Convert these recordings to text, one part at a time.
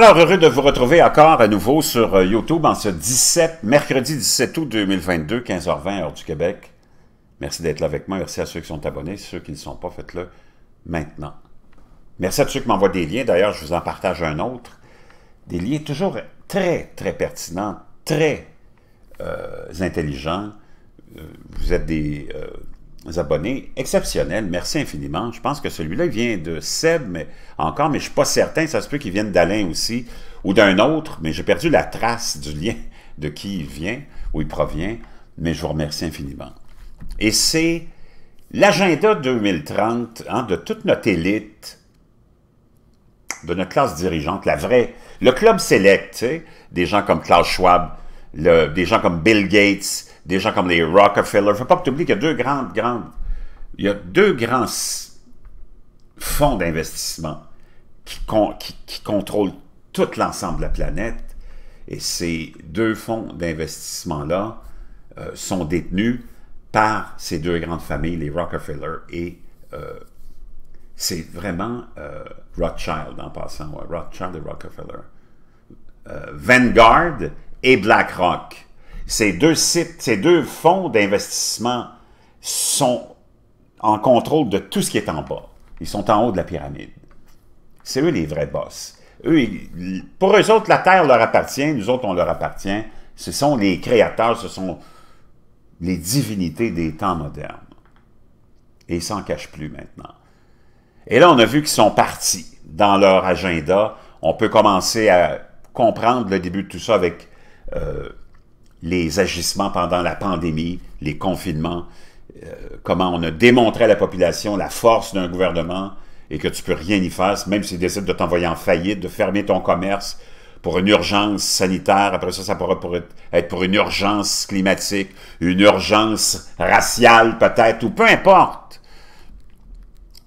Alors, heureux de vous retrouver encore à nouveau sur euh, YouTube en ce 17, mercredi 17 août 2022, 15h20, heure du Québec. Merci d'être là avec moi. Merci à ceux qui sont abonnés. Ceux qui ne sont pas, faites-le maintenant. Merci à tous ceux qui m'envoient des liens. D'ailleurs, je vous en partage un autre. Des liens toujours très, très pertinents, très euh, intelligents. Euh, vous êtes des, abonnés exceptionnels. Merci infiniment. Je pense que celui-là vient de Seb, mais encore, mais je ne suis pas certain. Ça se peut qu'il vienne d'Alain aussi ou d'un autre, mais j'ai perdu la trace du lien de qui il vient, où il provient, mais je vous remercie infiniment. Et c'est l'agenda 2030 hein, de toute notre élite, de notre classe dirigeante, la vraie, le club select, des gens comme Klaus Schwab, des gens comme Bill Gates, des gens comme les Rockefeller. Faut pas que tu oublies qu'il y a deux grandes, grandes, il y a deux grands fonds d'investissement qui, qui, contrôlent tout l'ensemble de la planète. Et ces deux fonds d'investissement-là euh, sont détenus par ces deux grandes familles, les Rockefeller et euh, c'est vraiment euh, Rothschild en passant, Rothschild et Rockefeller. Vanguard et BlackRock. Ces deux sites, ces deux fonds d'investissement sont en contrôle de tout ce qui est en bas. Ils sont en haut de la pyramide. C'est eux les vrais boss. Eux, pour eux autres, la Terre leur appartient, nous autres, on leur appartient. Ce sont les créateurs, ce sont les divinités des temps modernes. Et ils s'en cachent plus maintenant. Et là, on a vu qu'ils sont partis dans leur agenda. On peut commencer à comprendre le début de tout ça avec euh, les agissements pendant la pandémie, les confinements, euh, comment on a démontré à la population la force d'un gouvernement et que tu peux rien y faire, même s'il décide de t'envoyer en faillite, de fermer ton commerce pour une urgence sanitaire, après ça, ça pourra pour être pour une urgence climatique, une urgence raciale peut-être, ou peu importe.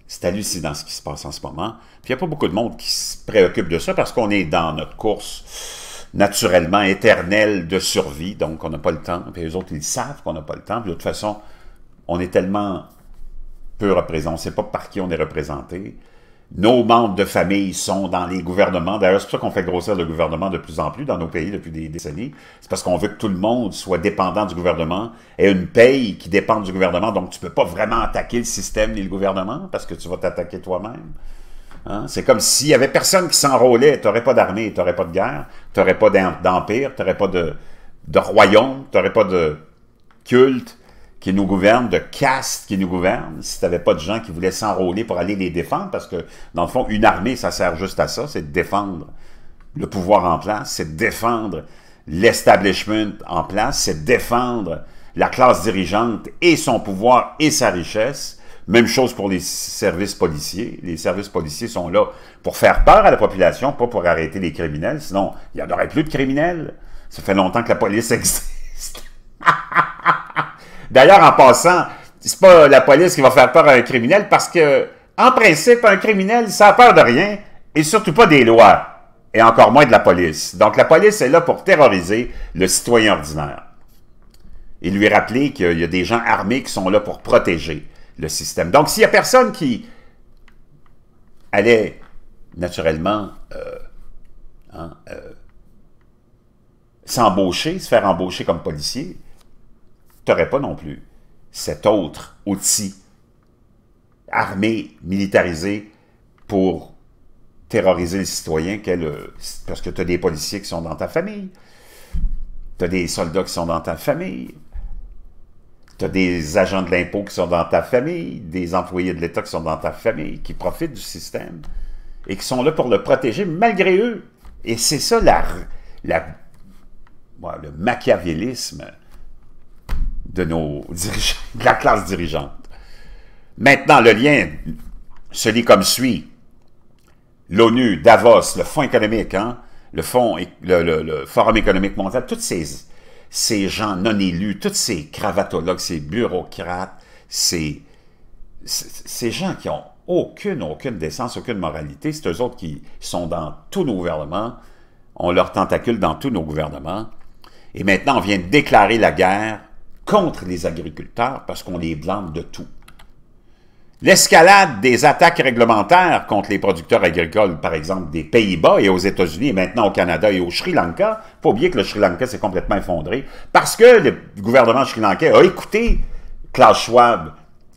C'est hallucinant ce qui se passe en ce moment. Puis il n'y a pas beaucoup de monde qui se préoccupe de ça parce qu'on est dans notre course naturellement éternel de survie, donc on n'a pas le temps. Puis les autres, ils savent qu'on n'a pas le temps. de toute façon, on est tellement peu représentés, on ne sait pas par qui on est représenté. Nos membres de famille sont dans les gouvernements. D'ailleurs, c'est pour ça qu'on fait grossir le gouvernement de plus en plus dans nos pays depuis des décennies. C'est parce qu'on veut que tout le monde soit dépendant du gouvernement et une paye qui dépend du gouvernement. Donc, tu ne peux pas vraiment attaquer le système ni le gouvernement parce que tu vas t'attaquer toi-même. Hein? C'est comme s'il y avait personne qui s'enrôlait. Tu n'aurais pas d'armée, tu n'aurais pas de guerre, tu n'aurais pas d'empire, tu n'aurais pas de, de royaume, tu n'aurais pas de culte qui nous gouverne, de caste qui nous gouverne, si tu n'avais pas de gens qui voulaient s'enrôler pour aller les défendre, parce que, dans le fond, une armée, ça sert juste à ça, c'est de défendre le pouvoir en place, c'est de défendre l'establishment en place, c'est de défendre la classe dirigeante et son pouvoir et sa richesse, même chose pour les services policiers. Les services policiers sont là pour faire peur à la population, pas pour arrêter les criminels. Sinon, il n'y en aurait plus de criminels. Ça fait longtemps que la police existe. D'ailleurs, en passant, c'est pas la police qui va faire peur à un criminel parce que, en principe, un criminel, ça peur de rien et surtout pas des lois et encore moins de la police. Donc, la police est là pour terroriser le citoyen ordinaire et lui rappeler qu'il y a des gens armés qui sont là pour protéger système. Donc, s'il n'y a personne qui allait naturellement euh, hein, euh, s'embaucher, se faire embaucher comme policier, tu n'aurais pas non plus cet autre outil armé, militarisé pour terroriser les citoyens parce que tu as des policiers qui sont dans ta famille, tu as des soldats qui sont dans ta famille, tu as des agents de l'impôt qui sont dans ta famille, des employés de l'État qui sont dans ta famille, qui profitent du système et qui sont là pour le protéger malgré eux. Et c'est ça la, le machiavélisme de nos dirigeants, de la classe dirigeante. Maintenant, le lien se lit comme suit. L'ONU, Davos, le Fonds économique, hein, le, le Forum économique mondial, toutes ces ces gens non élus, tous ces cravatologues, ces bureaucrates, ces, gens qui ont aucune, aucune décence, aucune moralité, c'est eux autres qui sont dans tous nos gouvernements, ont leurs tentacules dans tous nos gouvernements, et maintenant on vient de déclarer la guerre contre les agriculteurs parce qu'on les blâme de tout. L'escalade des attaques réglementaires contre les producteurs agricoles, par exemple, des Pays-Bas et aux États-Unis, et maintenant au Canada et au Sri Lanka, faut oublier que le Sri Lanka s'est complètement effondré, parce que le gouvernement sri-lankais a écouté Klaus Schwab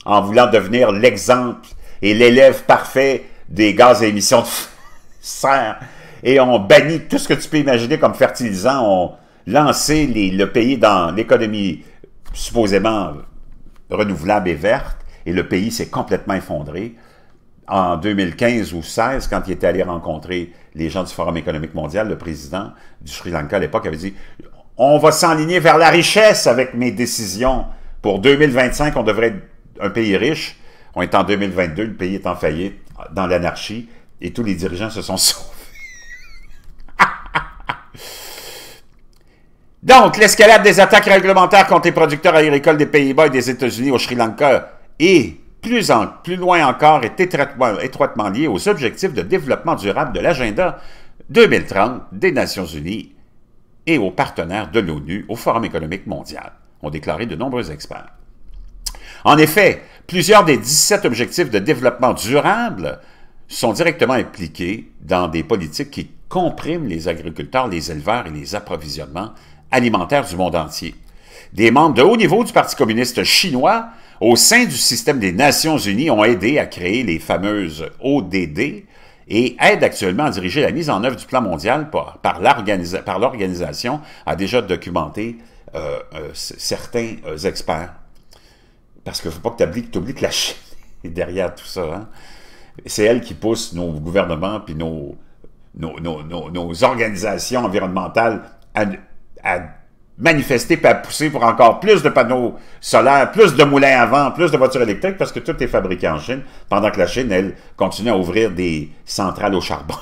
en voulant devenir l'exemple et l'élève parfait des gaz à émissions de serre, et ont banni tout ce que tu peux imaginer comme fertilisant, ont lancé le pays dans l'économie supposément renouvelable et verte, et le pays s'est complètement effondré. En 2015 ou 16, quand il était allé rencontrer les gens du Forum économique mondial, le président du Sri Lanka à l'époque avait dit « On va s'enligner vers la richesse avec mes décisions. Pour 2025, on devrait être un pays riche. On est en 2022, le pays est en faillite, dans l'anarchie, et tous les dirigeants se sont sauvés. Donc, l'escalade des attaques réglementaires contre les producteurs agricoles des Pays-Bas et des États-Unis au Sri Lanka et plus, loin encore est étroitement, étroitement lié aux objectifs de développement durable de l'agenda 2030 des Nations Unies et aux partenaires de l'ONU au Forum économique mondial, ont déclaré de nombreux experts. En effet, plusieurs des 17 objectifs de développement durable sont directement impliqués dans des politiques qui compriment les agriculteurs, les éleveurs et les approvisionnements alimentaires du monde entier. Des membres de haut niveau du Parti communiste chinois au sein du système des Nations Unies ont aidé à créer les fameuses ODD et aident actuellement à diriger la mise en œuvre du plan mondial par, l'organisation, a déjà documenté euh, euh, certains euh, experts. Parce qu'il ne faut pas que tu oublies que la Chine est derrière tout ça. Hein. C'est elle qui pousse nos gouvernements puis nos, nos, organisations environnementales à manifester et pousser pour encore plus de panneaux solaires, plus de moulins à vent, plus de voitures électriques, parce que tout est fabriqué en Chine, pendant que la Chine, elle, continue à ouvrir des centrales au charbon.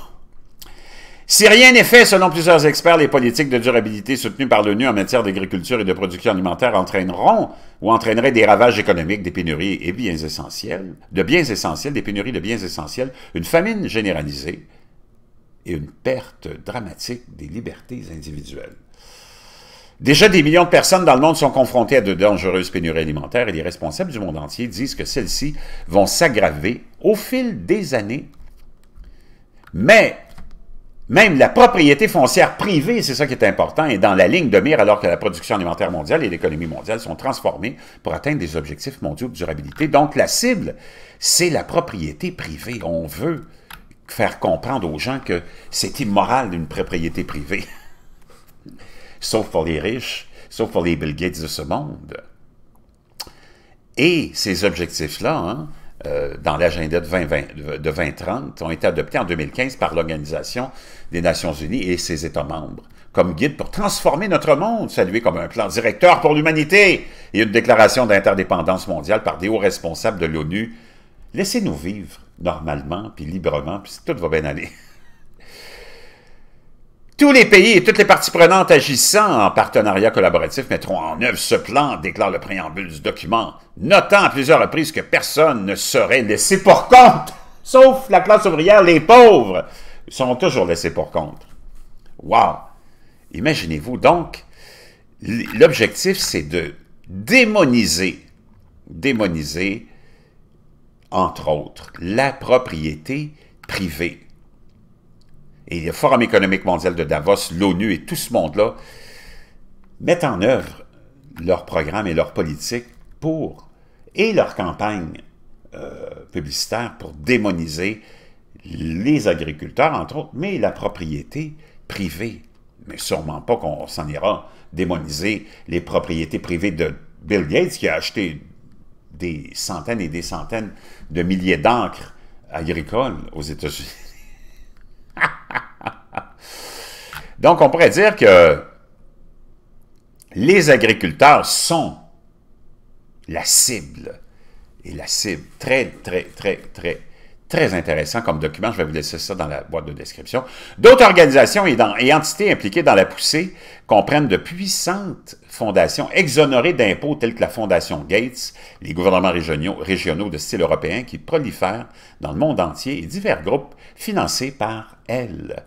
Si rien n'est fait, selon plusieurs experts, les politiques de durabilité soutenues par l'ONU en matière d'agriculture et de production alimentaire entraîneront ou entraîneraient des ravages économiques, des pénuries et biens essentiels, de biens essentiels, des pénuries de biens essentiels, une famine généralisée et une perte dramatique des libertés individuelles. Déjà, des millions de personnes dans le monde sont confrontées à de dangereuses pénuries alimentaires et les responsables du monde entier disent que celles-ci vont s'aggraver au fil des années. Mais même la propriété foncière privée, c'est ça qui est important, est dans la ligne de mire alors que la production alimentaire mondiale et l'économie mondiale sont transformées pour atteindre des objectifs mondiaux de durabilité. Donc la cible, c'est la propriété privée. On veut faire comprendre aux gens que c'est immoral d'une propriété privée sauf pour les riches, sauf pour les Bill Gates de ce monde. Et ces objectifs-là, hein, euh, dans l'agenda de 2030, ont été adoptés en 2015 par l'Organisation des Nations Unies et ses États membres comme guide pour transformer notre monde, salué comme un plan directeur pour l'humanité et une déclaration d'interdépendance mondiale par des hauts responsables de l'ONU. Laissez-nous vivre normalement, puis librement, puis tout va bien aller. Tous les pays et toutes les parties prenantes agissant en partenariat collaboratif mettront en œuvre ce plan, déclare le préambule du document, notant à plusieurs reprises que personne ne serait laissé pour compte, sauf la classe ouvrière, les pauvres sont toujours laissés pour compte. Wow! Imaginez-vous donc, l'objectif c'est de démoniser, démoniser, entre autres, la propriété privée et le Forum économique mondial de Davos, l'ONU et tout ce monde-là mettent en œuvre leurs programmes et leurs politiques pour, et leur campagne euh, publicitaire pour démoniser les agriculteurs, entre autres, mais la propriété privée. Mais sûrement pas qu'on s'en ira démoniser les propriétés privées de Bill Gates, qui a acheté des centaines et des centaines de milliers d'encres agricoles aux États-Unis. Donc, on pourrait dire que les agriculteurs sont la cible. Et la cible, très, très, très, très, très intéressant comme document. Je vais vous laisser ça dans la boîte de description. D'autres organisations et, entités impliquées dans la poussée comprennent de puissantes fondations exonérées d'impôts telles que la Fondation Gates, les gouvernements régionaux, régionaux de style européen qui prolifèrent dans le monde entier et divers groupes financés par elles.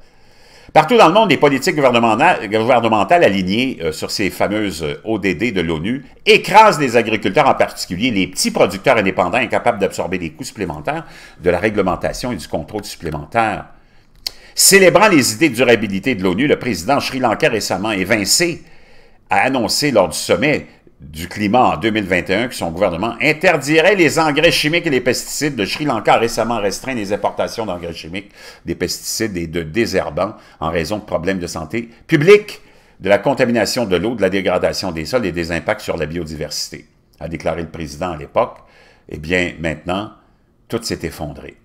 Partout dans le monde, les politiques gouvernementales, alignées euh, sur ces fameuses euh, ODD de l'ONU écrasent les agriculteurs, en particulier les petits producteurs indépendants incapables d'absorber les coûts supplémentaires de la réglementation et du contrôle supplémentaire. Célébrant les idées de durabilité de l'ONU, le président sri Lanka récemment évincé a annoncé lors du sommet du climat en 2021 que son gouvernement interdirait les engrais chimiques et les pesticides. Le Sri Lanka a récemment restreint les importations d'engrais chimiques, des pesticides et de désherbants en raison de problèmes de santé publique, de la contamination de l'eau, de la dégradation des sols et des impacts sur la biodiversité, a déclaré le président à l'époque. Eh bien, maintenant, tout s'est effondré.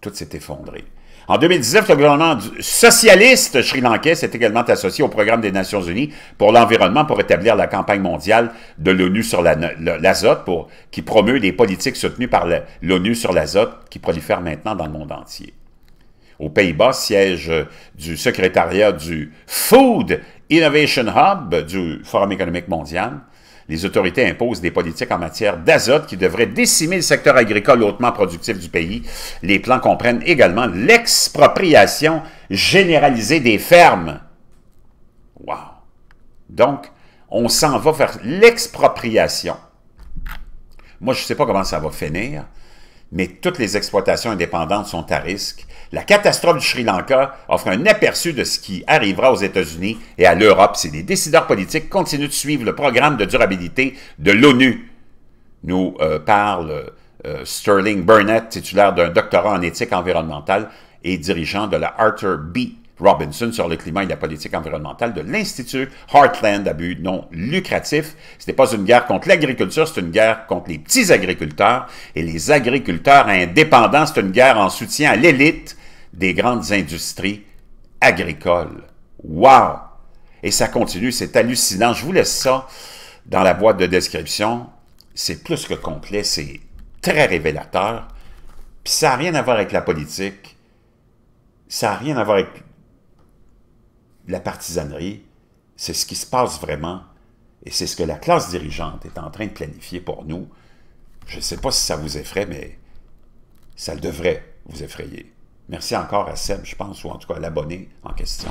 Tout s'est effondré. En 2019, le gouvernement socialiste sri-lankais s'est également associé au programme des Nations Unies pour l'environnement pour établir la campagne mondiale de l'ONU sur l'azote, qui promeut les politiques soutenues par l'ONU sur l'azote qui prolifèrent maintenant dans le monde entier. Aux Pays-Bas, siège du secrétariat du Food Innovation Hub du Forum économique mondial, les autorités imposent des politiques en matière d'azote qui devraient décimer le secteur agricole hautement productif du pays. Les plans comprennent également l'expropriation généralisée des fermes. Wow! Donc, on s'en va vers l'expropriation. Moi, je ne sais pas comment ça va finir, mais toutes les exploitations indépendantes sont à risque. La catastrophe du Sri Lanka offre un aperçu de ce qui arrivera aux États-Unis et à l'Europe si les décideurs politiques continuent de suivre le programme de durabilité de l'ONU, nous euh, parle euh, Sterling Burnett, titulaire d'un doctorat en éthique environnementale et dirigeant de la Arthur B. Robinson sur le climat et la politique environnementale de l'Institut Heartland à but non lucratif. Ce n'est pas une guerre contre l'agriculture, c'est une guerre contre les petits agriculteurs et les agriculteurs indépendants. C'est une guerre en soutien à l'élite des grandes industries agricoles. Wow! Et ça continue, c'est hallucinant. Je vous laisse ça dans la boîte de description. C'est plus que complet, c'est très révélateur. Puis ça n'a rien à voir avec la politique. Ça n'a rien à voir avec la partisanerie, c'est ce qui se passe vraiment et c'est ce que la classe dirigeante est en train de planifier pour nous. Je ne sais pas si ça vous effraie, mais ça devrait vous effrayer. Merci encore à Seb, je pense, ou en tout cas à l'abonné en question.